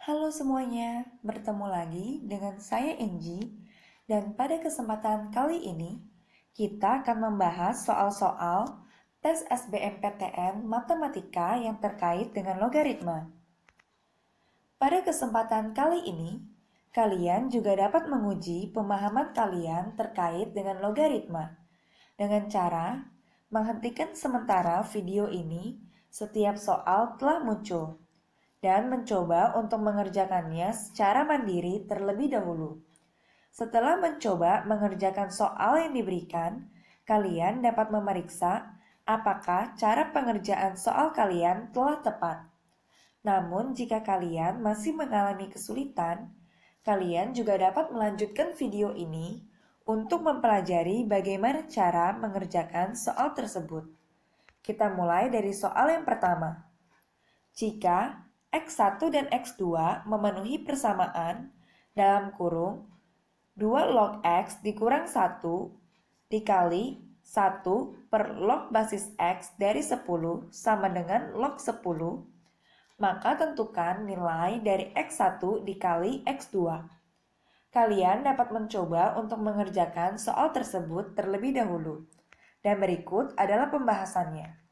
Halo semuanya, bertemu lagi dengan saya Enji dan pada kesempatan kali ini kita akan membahas soal-soal tes SBMPTN matematika yang terkait dengan logaritma. Pada kesempatan kali ini, kalian juga dapat menguji pemahaman kalian terkait dengan logaritma dengan cara menghentikan sementara video ini setiap soal telah muncul dan mencoba untuk mengerjakannya secara mandiri terlebih dahulu. Setelah mencoba mengerjakan soal yang diberikan, kalian dapat memeriksa apakah cara pengerjaan soal kalian telah tepat. Namun, jika kalian masih mengalami kesulitan, kalian juga dapat melanjutkan video ini untuk mempelajari bagaimana cara mengerjakan soal tersebut. Kita mulai dari soal yang pertama. Jika X1 dan X2 memenuhi persamaan dalam kurung 2 log X dikurang 1 dikali 1 per log basis X dari 10 sama dengan log 10, maka tentukan nilai dari X1 dikali X2. Kalian dapat mencoba untuk mengerjakan soal tersebut terlebih dahulu. Dan berikut adalah pembahasannya.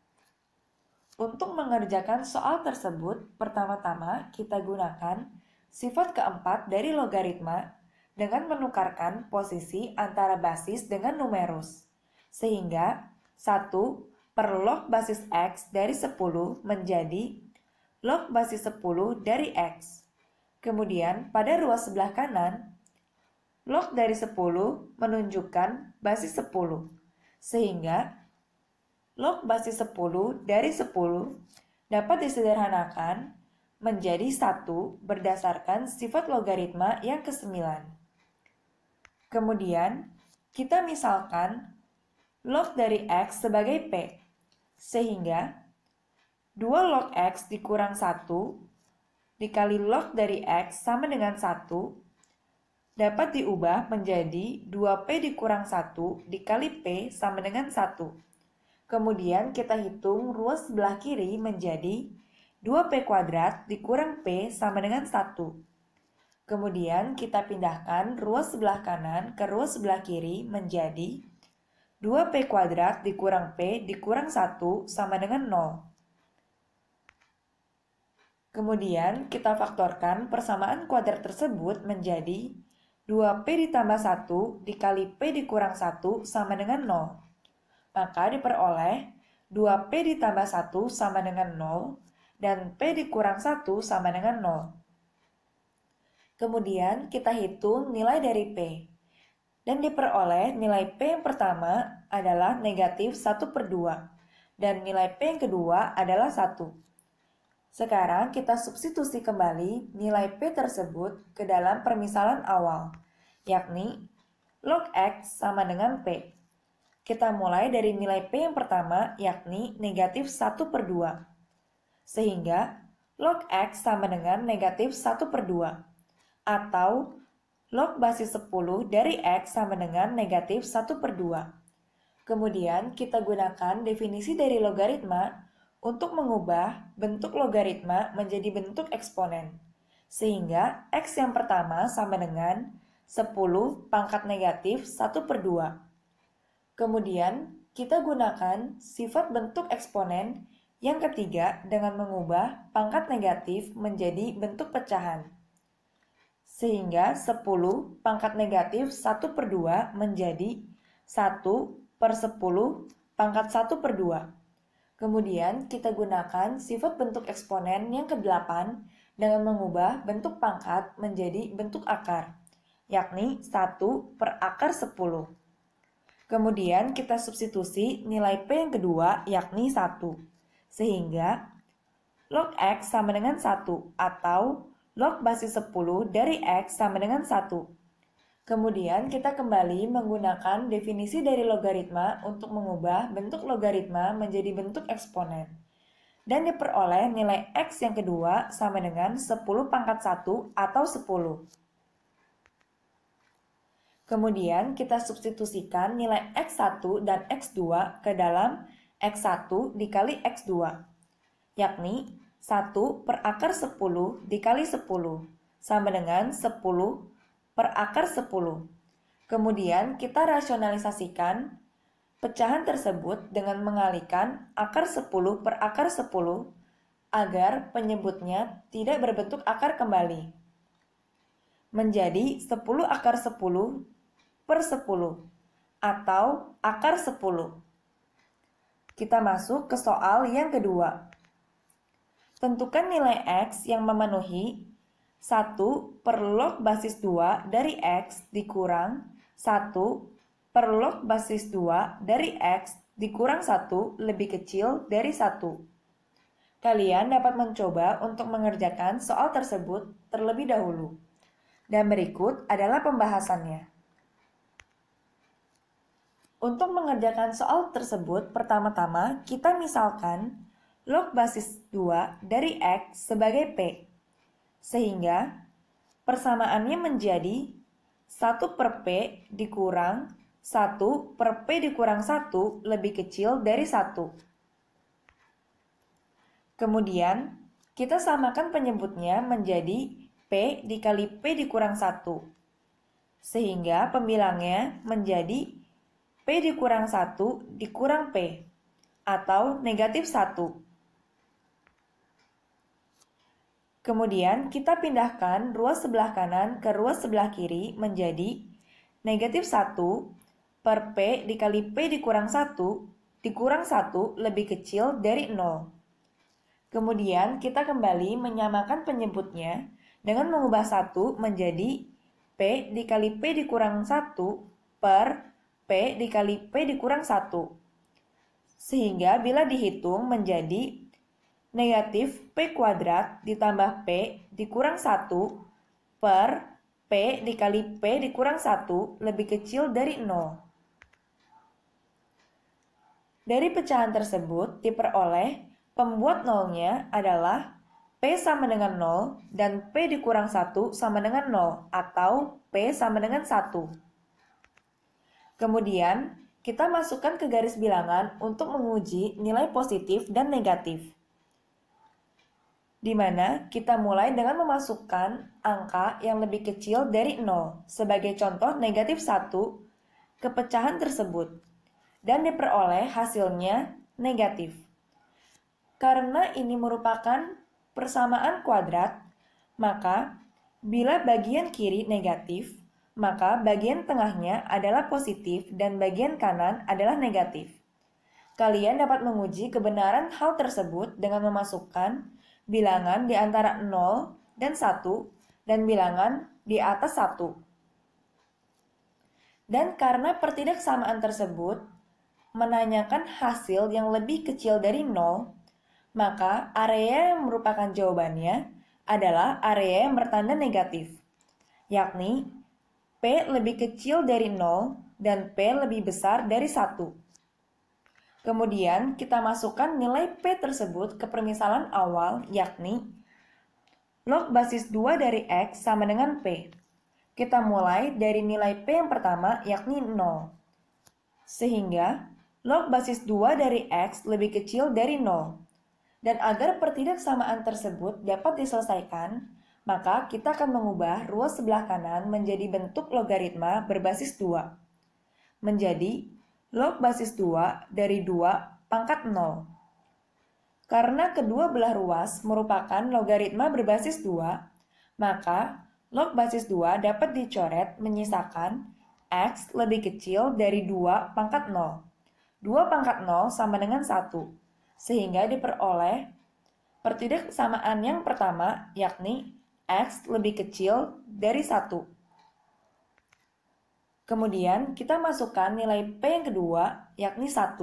Untuk mengerjakan soal tersebut, pertama-tama kita gunakan sifat keempat dari logaritma dengan menukarkan posisi antara basis dengan numerus. Sehingga 1 per log basis X dari 10 menjadi log basis 10 dari X. Kemudian pada ruas sebelah kanan, log dari 10 menunjukkan basis 10. Sehingga log basis 10 dari 10 dapat disederhanakan menjadi 1 berdasarkan sifat logaritma yang ke-9. Kemudian, kita misalkan log dari x sebagai p, sehingga 2 log x dikurang 1 dikali log dari x sama dengan 1 dapat diubah menjadi 2p dikurang 1 dikali p sama dengan 1. Kemudian kita hitung ruas sebelah kiri menjadi 2P kuadrat dikurang P sama dengan 1. Kemudian kita pindahkan ruas sebelah kanan ke ruas sebelah kiri menjadi 2P kuadrat dikurang P dikurang 1 sama dengan 0. Kemudian kita faktorkan persamaan kuadrat tersebut menjadi 2P ditambah 1 dikali P dikurang 1 sama dengan 0 maka diperoleh 2P ditambah 1 sama dengan 0, dan P dikurang 1 sama dengan 0. Kemudian kita hitung nilai dari P. Dan diperoleh nilai P yang pertama adalah negatif 1 per 2. Dan nilai P yang kedua adalah 1. Sekarang kita substitusi kembali nilai P tersebut ke dalam permisalan awal, yakni log X sama dengan P. Kita mulai dari nilai P yang pertama, yakni negatif 1 per 2. Sehingga, log X sama dengan negatif 1 per 2. Atau, log basis 10 dari X sama dengan negatif 1 per 2. Kemudian, kita gunakan definisi dari logaritma untuk mengubah bentuk logaritma menjadi bentuk eksponen. Sehingga, X yang pertama sama dengan 10 pangkat negatif 1 per 2 Kemudian, kita gunakan sifat bentuk eksponen yang ketiga dengan mengubah pangkat negatif menjadi bentuk pecahan. Sehingga 10 pangkat negatif 1 per 2 menjadi 1 per 10 pangkat 1 per 2. Kemudian kita gunakan sifat bentuk eksponen yang ke-8 dengan mengubah bentuk pangkat menjadi bentuk akar, yakni 1 per akar 10. Kemudian kita substitusi nilai P yang kedua yakni 1. Sehingga log X sama dengan 1 atau log basis 10 dari X sama dengan 1. Kemudian kita kembali menggunakan definisi dari logaritma untuk mengubah bentuk logaritma menjadi bentuk eksponen. Dan diperoleh nilai X yang kedua sama dengan 10 pangkat 1 atau 10. Kemudian kita substitusikan nilai X1 dan X2 ke dalam X1 dikali X2, yakni 1 per akar 10 dikali 10, sama dengan 10 per akar 10. Kemudian kita rasionalisasikan pecahan tersebut dengan mengalihkan akar 10 per akar 10 agar penyebutnya tidak berbentuk akar kembali. Menjadi 10 akar 10 per 10 atau akar 10. Kita masuk ke soal yang kedua. Tentukan nilai X yang memenuhi 1 per log basis 2 dari X dikurang 1 per log basis 2 dari X dikurang 1 lebih kecil dari 1. Kalian dapat mencoba untuk mengerjakan soal tersebut terlebih dahulu. Dan berikut adalah pembahasannya. Untuk mengerjakan soal tersebut, pertama-tama kita misalkan log basis 2 dari X sebagai P. Sehingga persamaannya menjadi 1 per P dikurang 1 per P dikurang 1 lebih kecil dari 1. Kemudian, kita samakan penyebutnya menjadi P dikali P dikurang 1. Sehingga pembilangnya menjadi P dikurang 1 dikurang P atau negatif 1. Kemudian kita pindahkan ruas sebelah kanan ke ruas sebelah kiri menjadi negatif 1 per P dikali P dikurang 1 dikurang 1 lebih kecil dari 0. Kemudian kita kembali menyamakan penyebutnya dengan mengubah 1 menjadi P dikali P dikurang 1 per P dikali P dikurang 1. Sehingga bila dihitung menjadi negatif P kuadrat ditambah P dikurang 1 per P dikali P dikurang 1 lebih kecil dari 0. Dari pecahan tersebut diperoleh pembuat nolnya adalah P sama dengan 0 dan P dikurang 1 sama dengan 0 atau P sama dengan 1. Kemudian, kita masukkan ke garis bilangan untuk menguji nilai positif dan negatif. Di mana kita mulai dengan memasukkan angka yang lebih kecil dari 0 sebagai contoh negatif 1 ke pecahan tersebut dan diperoleh hasilnya negatif. Karena ini merupakan persamaan kuadrat, maka bila bagian kiri negatif, maka bagian tengahnya adalah positif dan bagian kanan adalah negatif. Kalian dapat menguji kebenaran hal tersebut dengan memasukkan bilangan di antara 0 dan 1 dan bilangan di atas 1. Dan karena pertidaksamaan tersebut menanyakan hasil yang lebih kecil dari 0, maka area yang merupakan jawabannya adalah area yang bertanda negatif, yakni P lebih kecil dari 0 dan P lebih besar dari 1. Kemudian kita masukkan nilai P tersebut ke permisalan awal yakni log basis 2 dari X sama dengan P. Kita mulai dari nilai P yang pertama yakni 0. Sehingga log basis 2 dari X lebih kecil dari 0. Dan agar pertidaksamaan tersebut dapat diselesaikan, maka kita akan mengubah ruas sebelah kanan menjadi bentuk logaritma berbasis 2, menjadi log basis 2 dari 2 pangkat 0. Karena kedua belah ruas merupakan logaritma berbasis 2, maka log basis 2 dapat dicoret menyisakan x lebih kecil dari 2 pangkat 0. 2 pangkat 0 sama dengan 1, sehingga diperoleh pertidaksamaan yang pertama, yakni x lebih kecil dari 1. Kemudian kita masukkan nilai P yang kedua, yakni 1.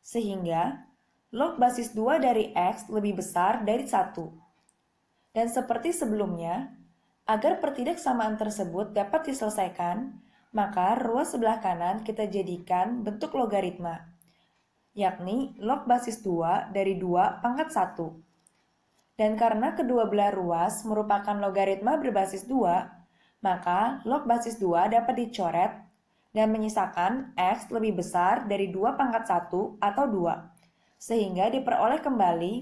Sehingga log basis 2 dari x lebih besar dari 1. Dan seperti sebelumnya, agar pertidaksamaan tersebut dapat diselesaikan, maka ruas sebelah kanan kita jadikan bentuk logaritma, yakni log basis 2 dari 2 pangkat 1. Dan karena kedua belah ruas merupakan logaritma berbasis 2, maka log basis 2 dapat dicoret dan menyisakan x lebih besar dari 2 pangkat 1 atau 2, sehingga diperoleh kembali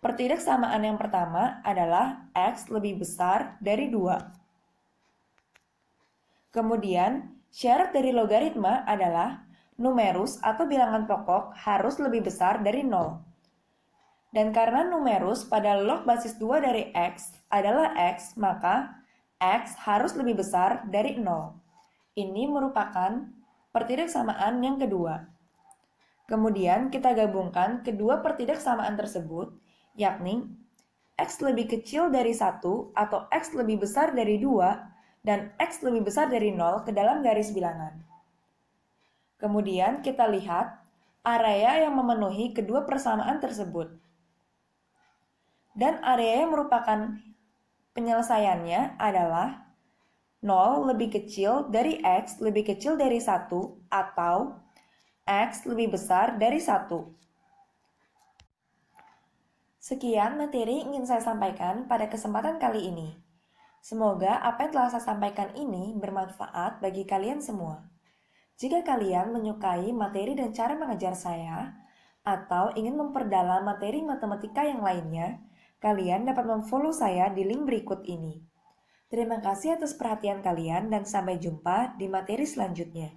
pertidaksamaan yang pertama adalah x lebih besar dari 2. Kemudian, syarat dari logaritma adalah numerus atau bilangan pokok harus lebih besar dari 0. Dan karena numerus pada log basis 2 dari X adalah X, maka X harus lebih besar dari 0. Ini merupakan pertidaksamaan yang kedua. Kemudian kita gabungkan kedua pertidaksamaan tersebut, yakni X lebih kecil dari 1 atau X lebih besar dari 2 dan X lebih besar dari 0 ke dalam garis bilangan. Kemudian kita lihat area yang memenuhi kedua persamaan tersebut dan area yang merupakan penyelesaiannya adalah 0 lebih kecil dari X lebih kecil dari 1 atau X lebih besar dari 1. Sekian materi ingin saya sampaikan pada kesempatan kali ini. Semoga apa yang telah saya sampaikan ini bermanfaat bagi kalian semua. Jika kalian menyukai materi dan cara mengajar saya, atau ingin memperdalam materi matematika yang lainnya, Kalian dapat memfollow saya di link berikut ini. Terima kasih atas perhatian kalian dan sampai jumpa di materi selanjutnya.